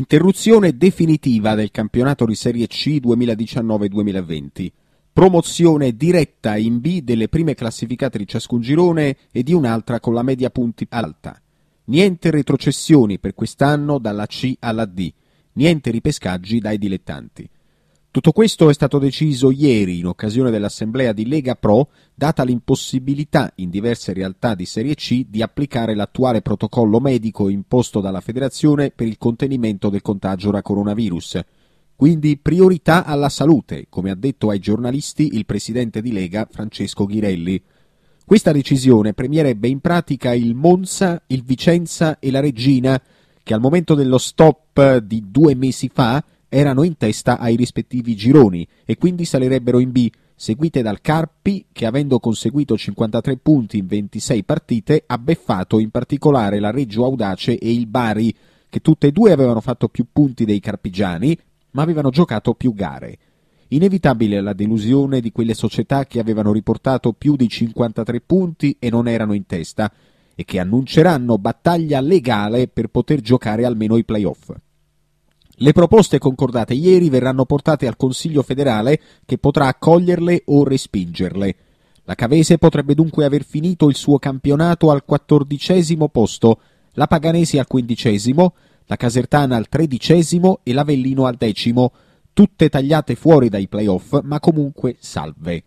Interruzione definitiva del campionato di Serie C 2019-2020. Promozione diretta in B delle prime classificate di ciascun girone e di un'altra con la media punti alta. Niente retrocessioni per quest'anno dalla C alla D. Niente ripescaggi dai dilettanti. Tutto questo è stato deciso ieri in occasione dell'assemblea di Lega Pro, data l'impossibilità in diverse realtà di Serie C di applicare l'attuale protocollo medico imposto dalla federazione per il contenimento del contagio da coronavirus. Quindi priorità alla salute, come ha detto ai giornalisti il presidente di Lega Francesco Ghirelli. Questa decisione premierebbe in pratica il Monza, il Vicenza e la Regina, che al momento dello stop di due mesi fa erano in testa ai rispettivi gironi e quindi salirebbero in B, seguite dal Carpi che avendo conseguito 53 punti in 26 partite ha beffato in particolare la Reggio Audace e il Bari, che tutte e due avevano fatto più punti dei carpigiani, ma avevano giocato più gare. Inevitabile la delusione di quelle società che avevano riportato più di 53 punti e non erano in testa, e che annunceranno battaglia legale per poter giocare almeno i playoff. Le proposte concordate ieri verranno portate al Consiglio federale che potrà accoglierle o respingerle. La Cavese potrebbe dunque aver finito il suo campionato al quattordicesimo posto, la Paganesi al quindicesimo, la Casertana al tredicesimo e l'Avellino al decimo, tutte tagliate fuori dai playoff ma comunque salve.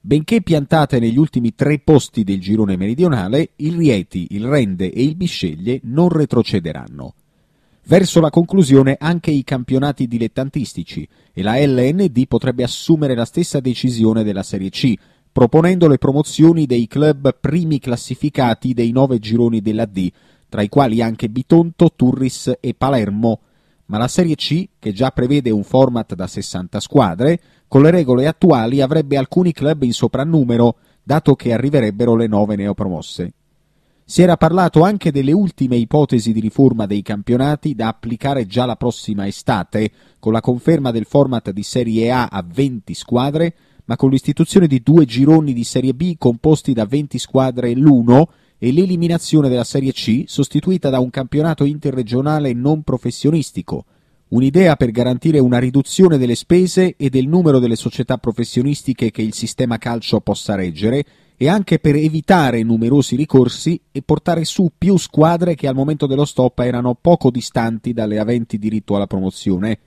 Benché piantate negli ultimi tre posti del girone meridionale, il Rieti, il Rende e il Bisceglie non retrocederanno. Verso la conclusione anche i campionati dilettantistici e la LND potrebbe assumere la stessa decisione della Serie C, proponendo le promozioni dei club primi classificati dei nove gironi della D, tra i quali anche Bitonto, Turris e Palermo. Ma la Serie C, che già prevede un format da 60 squadre, con le regole attuali avrebbe alcuni club in soprannumero, dato che arriverebbero le nove neopromosse. Si era parlato anche delle ultime ipotesi di riforma dei campionati da applicare già la prossima estate, con la conferma del format di Serie A a 20 squadre, ma con l'istituzione di due gironi di Serie B composti da 20 squadre l'uno e l'eliminazione della Serie C sostituita da un campionato interregionale non professionistico. Un'idea per garantire una riduzione delle spese e del numero delle società professionistiche che il sistema calcio possa reggere e anche per evitare numerosi ricorsi e portare su più squadre che al momento dello stop erano poco distanti dalle aventi diritto alla promozione.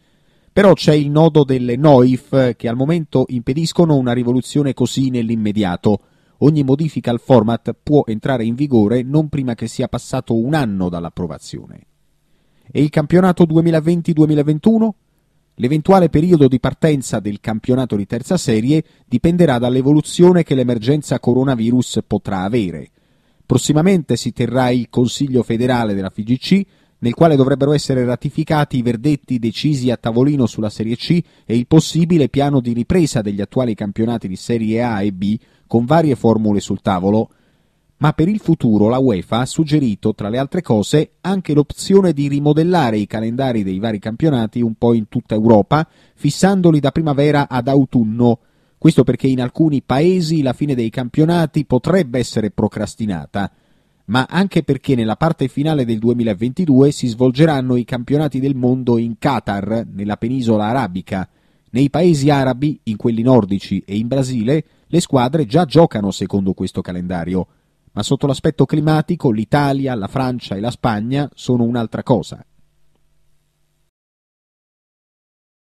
Però c'è il nodo delle NOIF che al momento impediscono una rivoluzione così nell'immediato. Ogni modifica al format può entrare in vigore non prima che sia passato un anno dall'approvazione. E il campionato 2020-2021? L'eventuale periodo di partenza del campionato di terza serie dipenderà dall'evoluzione che l'emergenza coronavirus potrà avere. Prossimamente si terrà il Consiglio federale della FIGC, nel quale dovrebbero essere ratificati i verdetti decisi a tavolino sulla Serie C e il possibile piano di ripresa degli attuali campionati di Serie A e B con varie formule sul tavolo, ma per il futuro la UEFA ha suggerito, tra le altre cose, anche l'opzione di rimodellare i calendari dei vari campionati un po' in tutta Europa, fissandoli da primavera ad autunno. Questo perché in alcuni paesi la fine dei campionati potrebbe essere procrastinata, ma anche perché nella parte finale del 2022 si svolgeranno i campionati del mondo in Qatar, nella penisola arabica. Nei paesi arabi, in quelli nordici e in Brasile, le squadre già giocano secondo questo calendario ma sotto l'aspetto climatico l'Italia, la Francia e la Spagna sono un'altra cosa.